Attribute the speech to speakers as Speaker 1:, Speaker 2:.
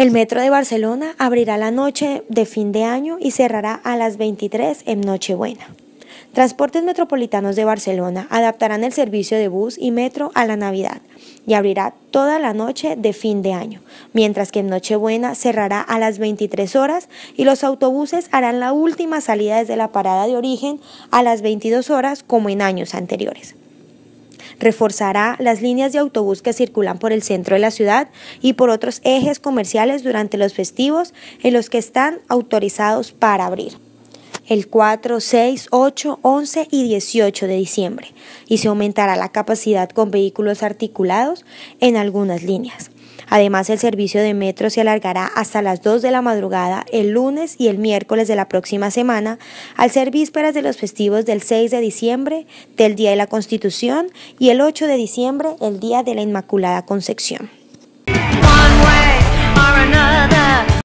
Speaker 1: El metro de Barcelona abrirá la noche de fin de año y cerrará a las 23 en Nochebuena. Transportes Metropolitanos de Barcelona adaptarán el servicio de bus y metro a la Navidad y abrirá toda la noche de fin de año, mientras que en Nochebuena cerrará a las 23 horas y los autobuses harán la última salida desde la parada de origen a las 22 horas como en años anteriores reforzará las líneas de autobús que circulan por el centro de la ciudad y por otros ejes comerciales durante los festivos en los que están autorizados para abrir el 4, 6, 8, 11 y 18 de diciembre y se aumentará la capacidad con vehículos articulados en algunas líneas. Además, el servicio de metro se alargará hasta las 2 de la madrugada el lunes y el miércoles de la próxima semana, al ser vísperas de los festivos del 6 de diciembre, del Día de la Constitución, y el 8 de diciembre, el Día de la Inmaculada Concepción.